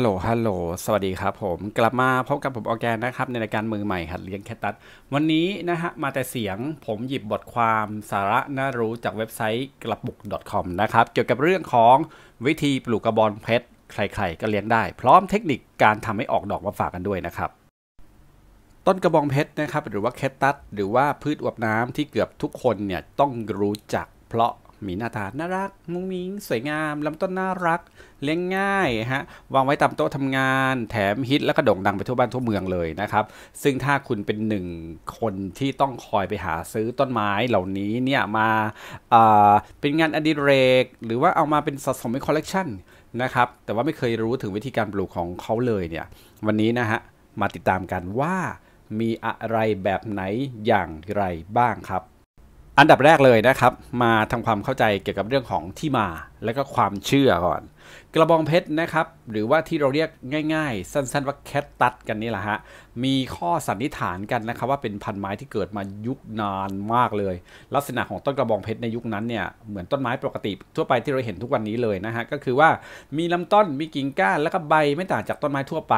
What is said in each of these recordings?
ฮัลโหล ฮัลโหล สวัสดีครับผม กลับมาพบกับผมออแกนนะครับในรายการมือใหม่หัดเลี้ยงแคตตัสวันนี้นะฮะมาแต่เสียงผมหยิบบทความสาระน่ารู้จากเว็บไซต์กระปุก .com นะครับเกี่ยวกับเรื่องของวิธีปลูกกระบอลเพชรใครๆก็เลี้ยงได้ พร้อมเทคนิคการทำให้ออกดอกมาฝากกันด้วยนะครับ ต้นกระบองเพชรนะครับหรือว่าแคตตัสหรือว่าพืชอวบน้ำที่เกือบทุกคนเนี่ยต้องรู้จักเพราะมีหน้าตา น่ารัก มุ้งมิ้งสวยงามลำต้นน่ารัก เลี้ยงง่าย ฮะ วางไว้ตามโต๊ะทำงาน แถมฮิตแล้วก็โด่งดังไปทั่วบ้านทั่วเมืองเลยนะครับ ซึ่งถ้าคุณเป็นหนึ่งคนที่ต้องคอยไปหาซื้อต้นไม้เหล่านี้เนี่ยมาเป็นงานอดิเรก หรือว่าเอามาเป็นสะสมเป็นคอลเลกชันนะครับ แต่ว่าไม่เคยรู้ถึงวิธีการปลูกของเขาเลยเนี่ย วันนี้นะฮะ มาติดตามกันว่ามีอะไรแบบไหนอย่างไรบ้างครับอันดับแรกเลยนะครับ มาทำความเข้าใจเกี่ยวกับเรื่องของที่มาและก็ความเชื่อก่อน กระบองเพชรนะครับหรือว่าที่เราเรียกง่ายๆ สั้นๆ ว่าแคทตัสกันนี่แหละฮะมีข้อสันนิษฐานกันนะครับว่าเป็นพันไม้ที่เกิดมายุคนานมากเลย ลักษณะของต้นกระบองเพชรในยุคนั้นเนี่ยเหมือนต้นไม้ปกติทั่วไปที่เราเห็นทุกวันนี้เลยนะฮะก็คือว่ามีลำต้นมีกิ่งก้านแล้วก็ใบไม่ต่างจากต้นไม้ทั่วไป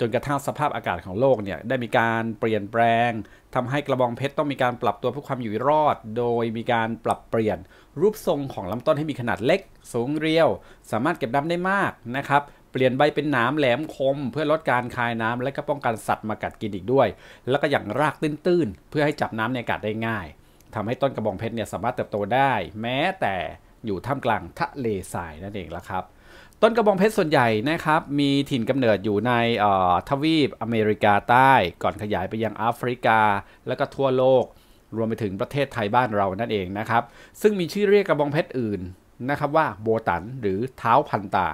จนกระทั่งสภาพอากาศของโลกเนี่ยได้มีการเปลี่ยนแปลง ทำให้กระบองเพชรต้องมีการปรับตัวเพื่อความอยู่รอด โดยมีการปรับเปลี่ยนรูปทรงของลำต้นให้มีขนาดเล็กสูงเรียวสามารถเก็บน้ำได้มากนะครับเปลี่ยนใบเป็นหนามแหลมคม เพื่อลดการคายน้ำ และก็ป้องกันสัตว์มากัดกินอีกด้วย แล้วก็อย่างรากตื้นๆเพื่อให้จับน้ำในอากาศได้ง่าย ทำให้ต้นกระบองเพชรเนี่ยสามารถเติบโตได้ แม้แต่อยู่ท่ามกลางทะเลทรายนั่นเองละครับต้นกระบองเพชรส่วนใหญ่นะครับ มีถิ่นกำเนิดอยู่ในทวีปอเมริกาใต้ ก่อนขยายไปยังแอฟริกา และก็ทั่วโลก รวมไปถึงประเทศไทยบ้านเรานั่นเองนะครับ ซึ่งมีชื่อเรียกกระบองเพชรอื่นนะครับว่าโบตันหรือเท้าพันตา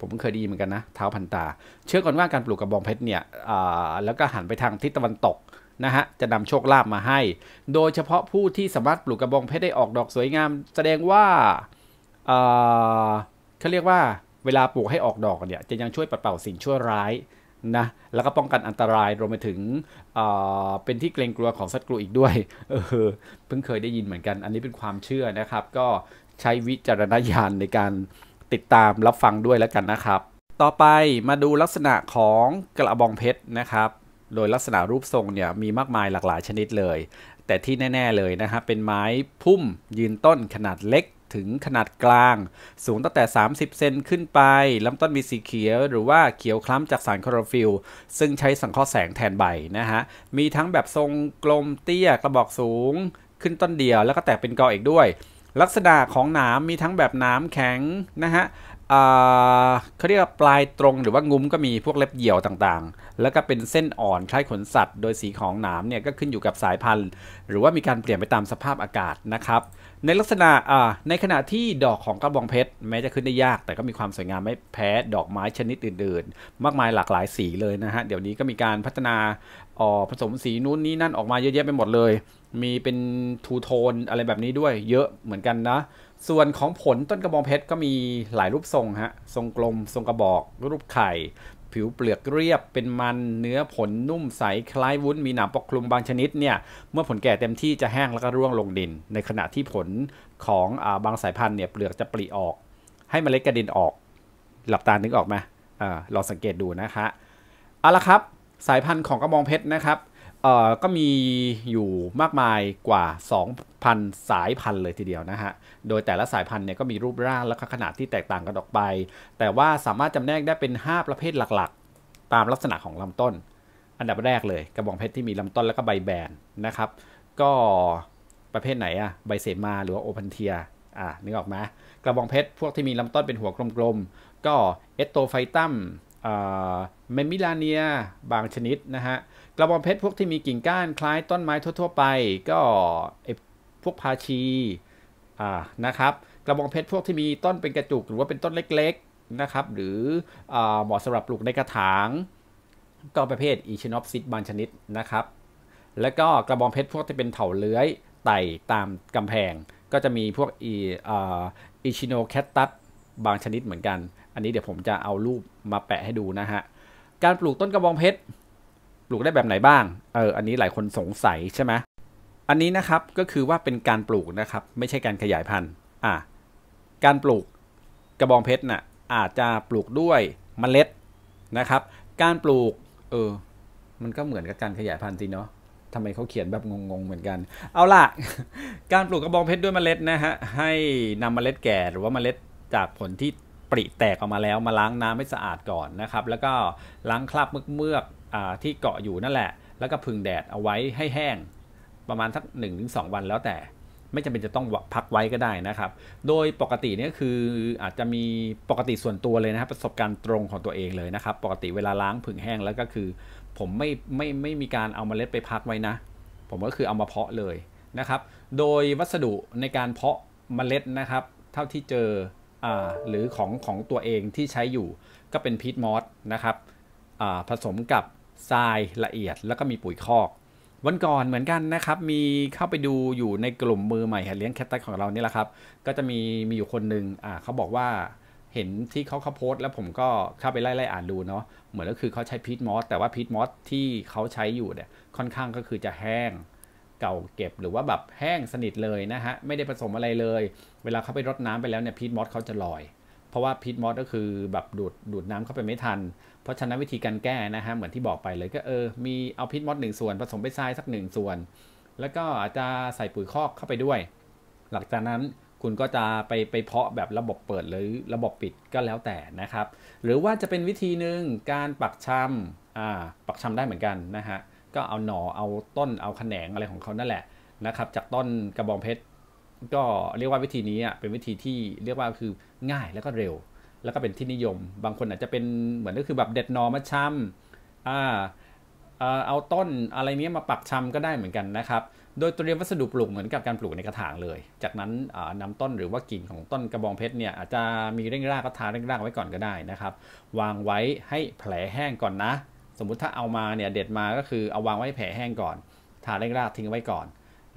ผมเคยได้ยินเหมือนกันนะเท้าพันตา เชื่อก่อนว่าการปลูกกระบองเพชรเนี่ยแล้วก็หันไปทางทิศตะวันตกนะฮะจะนำโชคลาภมาให้ โดยเฉพาะผู้ที่สามารถปลูกกระบองเพชรได้ออกดอกสวยงาม แสดงว่าเขาเรียกว่าเวลาปลูกให้ออกดอกเนี่ยจะยังช่วยปัดเป่าสิ่งชั่วร้ายนะแล้วก็ป้องกันอันตรายรวมไปถึงเเป็นที่เกรงกลัวของสัตว์กลัวอีกด้วยเออเพิ่งเคยได้ยินเหมือนกัน อันนี้เป็นความเชื่อนะครับ ก็ใช้วิจารณญาณในการติดตามรับฟังด้วยแล้วกันนะครับ ต่อไปมาดูลักษณะของกระบองเพชรนะครับ โดยลักษณะรูปทรงเนี่ยมีมากมายหลากหลายชนิดเลย แต่ที่แน่ ๆเลยนะครับเป็นไม้พุ่มยืนต้นขนาดเล็กถึงขนาดกลาง สูงตั้งแต่ 30 เซนขึ้นไปลำต้นมีสีเขียว หรือว่าเขียวคล้ำจากสารคลอโรฟิลซึ่งใช้สังเคราะห์แสงแทนใบนะฮะมีทั้งแบบทรงกลมเตี้ยกระบอกสูง ขึ้นต้นเดียวแล้วก็แตกเป็นกออีกด้วย ลักษณะของหนามมีทั้งแบบหนามแข็งนะฮะเขาเรียกว่าปลายตรงหรือว่างุ้มก็มีพวกเล็บเหี่ยวต่างๆ แล้วก็เป็นเส้นอ่อนคล้ายขนสัตว์ โดยสีของหนามเนี่ยก็ขึ้นอยู่กับสายพันธุ์ หรือว่ามีการเปลี่ยนไปตามสภาพอากาศนะครับในลักษณะอ่าในขณะที่ดอกของกระบองเพชรแม้จะขึ้นได้ยากแต่ก็มีความสวยงามไม่แพ้ดอกไม้ชนิดอื่นๆ มากมายหลากหลายสีเลยนะฮะเดี๋ยวนี้ก็มีการพัฒนาออผสมสีนู้นนี้นั่นออกมาเยอะแยะไปหมดเลย มีเป็นทูโทนอะไรแบบนี้ด้วยเยอะเหมือนกันนะส่วนของผลต้นกระบองเพชรก็มีหลายรูปทรงฮะทรงกลมทรงกระบอกรูปไข่ผิวเปลือกเรียบเป็นมันเนื้อผลนุ่มใสคล้ายวุ้นมีหนามปกคลุมบางชนิดเนี่ยเมื่อผลแก่เต็มที่จะแห้งแล้วก็ร่วงลงดิน ในขณะที่ผลของอบางสายพันธุ์เนี่ยเปลือกจะปลีออก ให้มเมล็ดกระดินออกหลับตานึกออกไหมลองสังเกตดูนะคะเอาละครับสายพันธุ์ของกระมองเพชรนะครับก็มีอยู่มากมายกว่าพันสายพันธุ์เลยทีเดียวนะฮะ โดยแต่ละสายพันธุ์เนี่ยก็มีรูปร่างและขนาดที่แตกต่างกันออกไป แต่ว่าสามารถจำแนกได้เป็น 5 ประเภทหลักๆ ตามลักษณะของลำต้น อันดับแรกเลยกระบองเพชรที่มีลำต้นแล้วก็ใบแบนนะครับ ก็ประเภทไหนอะใบเสมาหรือว่าโอพันเทียอ่ะนึกออกไหมกระบองเพชรพวกที่มีลำต้นเป็นหัวกลมๆ ก็เอสโตไฟตัมเมมิลาเนียบางชนิดนะฮะกระบองเพชรพวกที่มีกิ่งก้านคล้ายต้นไม้ทั่วๆไปก็เอวกพาชีอ่านะครับกระบองเพชรพวกที่มีต้นเป็นกระจุกหรือว่าเป็นต้นเล็กๆนะครับหรือเหมาะสำหรับปลูกในกระถางก็ประเภทอีชินอปซิดบางชนิดนะครับแล้วก็กระบองเพชรพวกที่เป็นเถาเลื้อย ไต่ตามกำแพงก็จะมีพวกอีอิชิโนแคตตัสบางชนิดเหมือนกัน อันนี้เดี๋ยวผมจะเอารูปมาแปะให้ดูนะฮะ การปลูกต้นกระบองเพชรปลูกได้แบบไหนบ้างเอออันนี้หลายคนสงสัยใช่ไหมอันนี้นะครับ ก็คือว่าเป็นการปลูกนะครับ ไม่ใช่การขยายพันธุ์อ่การปลูกกระบองเพชรนะ่ะอาจจะปลูกด้วยมเมล็ดนะครับ การปลูกเออมันก็เหมือนกับการขยายพันธุ์สิเนาะทำไมเขาเขียนแบบงงๆ เหมือนกัน เอาล่ะการปลูกกระบองเพชรด้วยมเมล็ดนะฮะให้นำมเมล็ดแก่หรือว่าเมล็ดจากผลที่ปริแตกออกมาแล้วมาล้างน้ำให้สะอาดก่อนนะครับแล้วก็ล้างคราบเมือกๆที่เกาะอยู่นั่นแหละ แล้วก็พึ่งแดดเอาไว้ให้แห้งประมาณสัก1-2 วันแล้วแต่ไม่จำเป็นจะต้องพักไว้ก็ได้นะครับ โดยปกติเนี่ยคืออาจจะมีปกติส่วนตัวเลยนะครับประสบการณ์ตรงของตัวเองเลยนะครับ ปกติเวลาล้างผึ่งแห้งแล้วก็คือ ผมไม่ไม่ไม่มีการเอามาเล็ดไปพักไว้นะผมก็คือเอามาเพาะเลยนะครับโดยวัสดุในการเพาะเมล็ดนะครับเท่าที่เจออ่าหรือของของตัวเองที่ใช้อยู่ก็เป็นพีทมอสนะครับอ่าผสมกับทรายละเอียดแล้วก็มีปุ๋ยคอกวันก่อนเหมือนกันนะครับ มีเข้าไปดูอยู่ในกลุ่มมือใหม่หเลี้ยงแคทตัสของเรานี่แหละครับ ก็จะมีมีอยู่คนหนึ่งอ่าเขาบอกว่าเห็นที่เขาเขาโพสต์ แล้วผมก็เข้าไปไล่ไล่อ่านดูเนาะ เหมือนก็คือเขาใช้พีทมอสแต่ว่าพีทมอสที่เขาใช้อยู่เนี่ยค่อนข้างก็คือจะแห้ง เก่าเก็บหรือว่าแบบแห้งสนิทเลยนะฮะไม่ได้ผสมอะไรเลย เวลาเขาไปรดน้ำไปแล้วเนี่ยพีทมอสเขาจะลอยเพราะว่าพิษมอสก็คือ แบบดูดดูดน้ำเข้าไปไม่ทัน เพราะฉะนั้นวิธีการแก้นะฮะเหมือนที่บอกไปเลยก็เออมีเอาพิษมอสหนึ่งส่วน ผสมไปทรายสักหนึ่งส่วน แล้วก็อาจจะใส่ปุ๋ยคอกเข้าไปด้วย หลังจากนั้นคุณก็จะไปไปเพาะแบบระบบเปิดหรือระบบปิดก็แล้วแต่นะครับ หรือว่าจะเป็นวิธีหนึ่งการปักชำอ่าปักชำได้เหมือนกันนะฮะก็เอาหนอ่อเอาต้นเอาแขนงอะไรของเขานั่นแหละนะครับจากต้นกระบองเพชรก็เรียกว่าวิธีนี้เป็นวิธีที่เรียกว่าคือง่ายแล้วก็เร็ว แล้วก็เป็นที่นิยม บางคนอาจจะเป็นเหมือนก็คือแบบเด็ดนอมาชำ่ำอ่าเอาต้นอะไรนี้มาปักชำก็ได้เหมือนกันนะครับโดยเตรียมวัสดุปลูกเหมือนกับการปลูกในกระถางเลย จากนั้นนำต้นหรือว่ากิ่งของต้นกระบองเพชรเนี่ยอาจจะมีเร่งรากก็ทาเร่งรากไว้ก่อนก็ได้นะครับวางไว้ให้แผลแห้งก่อนนะ สมมุติถ้าเอามาเนี่ยเด็ดมาก็คือเอาวางไว้แผลแห้งก่อนทาเร่งรากทิ้งไว้ก่อน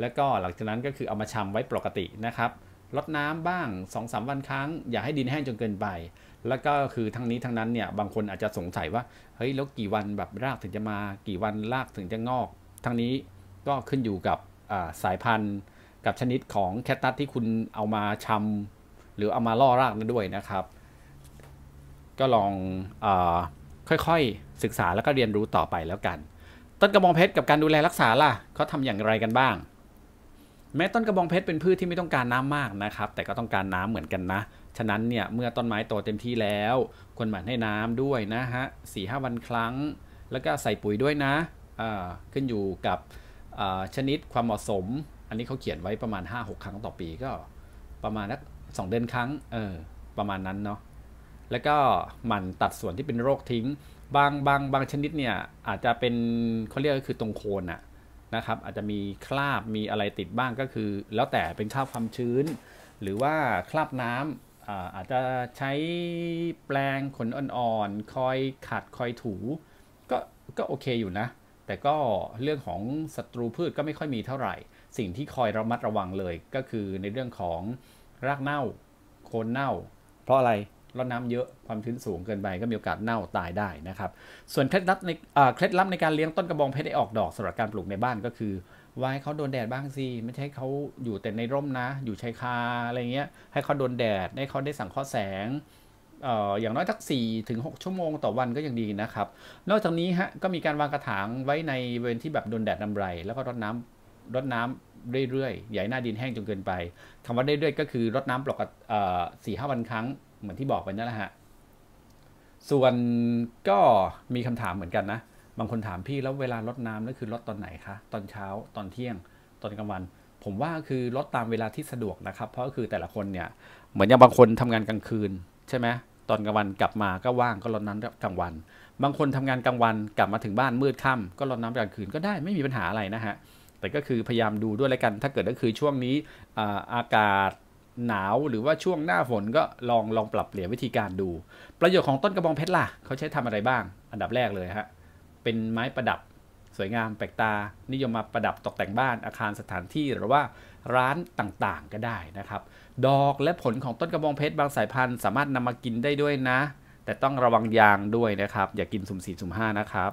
แล้วก็หลังจากนั้นก็คือเอามาชำไว้ปกตินะครับลดน้ำบ้าง2สวันครั้ง อย่าให้ดินแห้งจนเกินไป แล้วก็คือทั้งนี้ทั้งนั้นเนี่ย บางคนอาจจะสงสัย ว่า เฮ้ยแล้วกี่วันแบบรากถึงจะมา กี่วันรากถึงจะงอก ทั้งนี้ก็ขึ้นอยู่กับสายพันธุ์ กับชนิดของแคตตัสที่คุณเอามาชำ หรือเอามาล่อรากนั่นด้วยนะครับ ก็ลองอค่อยๆศึกษาแล้วก็เรียนรู้ต่อไปแล้วกัน ต้นกระบองเพชรกับการดูแลรักษาล่ะเขาทำอย่างไรกันบ้างแม้ต้นกระบองเพชรเป็นพืชที่ไม่ต้องการน้ำมากนะครับ แต่ก็ต้องการน้ำเหมือนกันนะ ฉะนั้นเนี่ยเมื่อต้นไม้โตเต็มที่แล้วควรหมั่นให้น้ำด้วยนะฮะสี่ห้าวันครั้ง แล้วก็ใส่ปุ๋ยด้วยนะขึ้นอยู่กับชนิดความเหมาะสม อันนี้เขาเขียนไว้ประมาณ 5-6 ครั้งต่อปีก็ประมาณนักสองเดือนครั้งเออประมาณนั้นเนาะแล้วก็หมั่นตัดส่วนที่เป็นโรคทิ้ง บางบางบางชนิดเนี่ยอาจจะเป็นเขาเรียกก็คือตรงโคนอะนะครับ อาจจะมีคราบมีอะไรติดบ้างก็คือ แล้วแต่เป็นคราบความชื้น หรือว่า คราบน้ำอาจจะใช้แปรงขนอ่อนๆ คอยขัดคอยถูก็ก็โอเคอยู่นะ แต่ก็เรื่องของศัตรูพืชก็ไม่ค่อยมีเท่าไหร่ สิ่งที่คอยระมัดระวังเลย ก็คือในเรื่องของรากเน่า โคนเน่า เพราะอะไรรดน้ำเยอะ ความชื้นสูงเกินไปก็มีโอกาสเน่าตายได้นะครับ ส่วนเคล็ดลับในเคล็ดลับในการเลี้ยงต้นกระบองเพชรให้ออกดอกสำหรับการปลูกในบ้านก็คือไว้ให้เขาโดนแดดบ้างสิ ไม่ใช่เขาอยู่แต่ในร่มนะ อยู่ชายคาอะไรเงี้ย ให้เขาโดนแดด ให้เขาได้สังเคราะห์แสง อย่างน้อยทัก4ถึง 6 ชั่วโมงต่อวันก็ยังดีนะครับ นอกจากนี้ฮะ ก็มีการวางกระถางไว้ในเวณที่แบบโดนแดดนำไร แล้วก็รดน้ำรดน้ำเรื่อยๆให่หน้าดินแห้งจนเกินไปคำว่าเรื่อยๆ ก็คือรดน้ำปลอกสี่ห้าวันครั้งเหมือนที่บอกไปนั่นแหละฮะ ส่วนก็มีคำถามเหมือนกันนะ บางคนถามพี่แล้วเวลาลดน้ำนั่นคือลดตอนไหนคะ ตอนเช้า ตอนเที่ยงตอนกลางวัน ผมว่าคือลดตามเวลาที่สะดวกนะครับ เพราะคือแต่ละคนเนี่ย เหมือนอย่างบางคนทำงานกลางคืนใช่ไหม ตอนกลางวันกลับมาก็ว่างก็ลดน้ำกลางวัน บางคนทำงานกลางวันกลับมาถึงบ้านมืดค่าก็ลดน้ำกลางคืนก็ได้ไม่มีปัญหาอะไรนะฮะ แต่ก็คือพยายามดูด้วยแล้วกัน ถ้าเกิดก็คือช่วงนี้ออากาศหนาวหรือว่าช่วงหน้าฝนก็ลองลองปรับเปลี่ยนวิธีการดู ประโยชน์ของต้นกระบองเพชรล่ะเขาใช้ทำอะไรบ้าง อันดับแรกเลยฮะเป็นไม้ประดับสวยงามแปลกตา นิยมมาประดับตกแต่งบ้านอาคารสถานที่หรือว่าร้านต่างๆก็ได้นะครับ ดอกและผลของต้นกระบองเพชรบางสายพันธุ์สามารถนำมากินได้ด้วยนะ แต่ต้องระวังยางด้วยนะครับอย่ากกินสุ่มสี่สุ่มห้านะครับ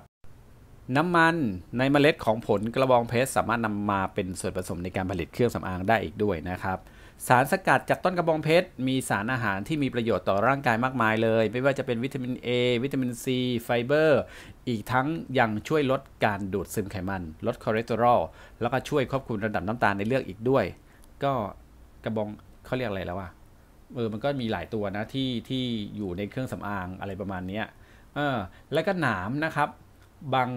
น้ำมันในเมล็ดของผลกระบองเพชรสามารถนำมาเป็นส่วนผสมในการผลิตเครื่องสำอางได้อีกด้วยนะครับสารสกัดจากต้นกระบองเพชร มีสารอาหารที่มีประโยชน์ต่อร่างกายมากมายเลย ไม่ว่าจะเป็นวิตามิน A วิตามิน C ไฟเบอร์ อีกทั้งยังช่วยลดการดูดซึมไขมัน ลดคอเลสเตอรอลแล้วก็ช่วยควบคุมระดับน้ำตาลในเลือดอีกด้วย ก็กระบองเขาเรียกอะไรแล้วอะเออมันก็มีหลายตัวนะที่ที่อยู่ในเครื่องสำอางอะไรประมาณนี้เออแล้วก็หนามนะครับ บาง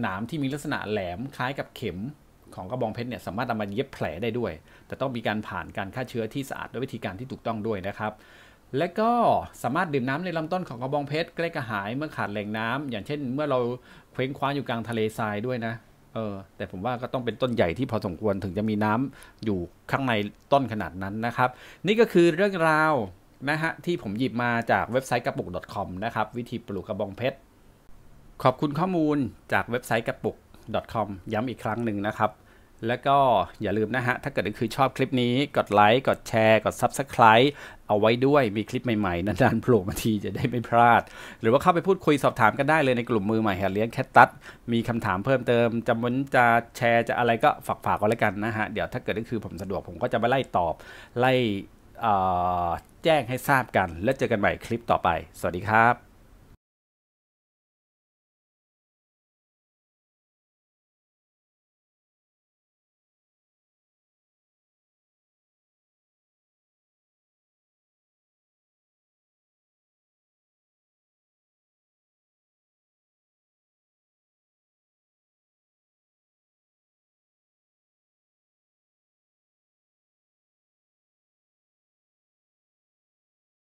หนามที่มีลักษณะแหลมคล้ายกับเข็มของกระบองเพชรเนี่ยสามารถนามาเย็บแผลได้ด้วย แต่ต้องมีการผ่านการฆ่าเชื้อที่สะอาดด้วยวิธีการที่ถูกต้องด้วยนะครับ และก็สามารถดื่มน้ำในลำต้นของกระบองเพชรใกล้กระหายเมื่อขาดแหล่งน้ำ อย่างเช่น เมื่อเราเคว้งคว้างอยู่กลางทะเลทรายด้วยนะเออแต่ผมว่าก็ต้องเป็นต้นใหญ่ที่พอสมควรถึงจะมีน้ำอยู่ข้างในต้นขนาดนั้นนะครับนี่ก็คือเรื่องราวนะฮะที่ผมหยิบมาจากเว็บไซต์กระปุก .com นะครับวิธีปลูกกระบองเพชรขอบคุณข้อมูลจากเว็บไซต์กระปุก .com ย้ำอีกครั้งหนึ่งนะครับ แล้วก็อย่าลืมนะฮะ ถ้าเกิดคือชอบคลิปนี้ กดไลค์ กดแชร์ กด Subscribe เอาไว้ด้วย มีคลิปใหม่ๆนานๆโผล่มาทีจะได้ไม่พลาด หรือว่าเข้าไปพูดคุยสอบถามกันได้เลยในกลุ่มมือใหม่แหเลี้ยงแคตตัสมีคำถามเพิ่มเติมจะมันจะแชร์จะอะไรก็ฝากฝากกันแล้วกันนะฮะ เดี๋ยวถ้าเกิดคือผมสะดวกผมก็จะมาไล่ตอบ ไล่แจ้งให้ทราบกันแล้วเจอกันใหม่คลิปต่อไป สวัสดีครับ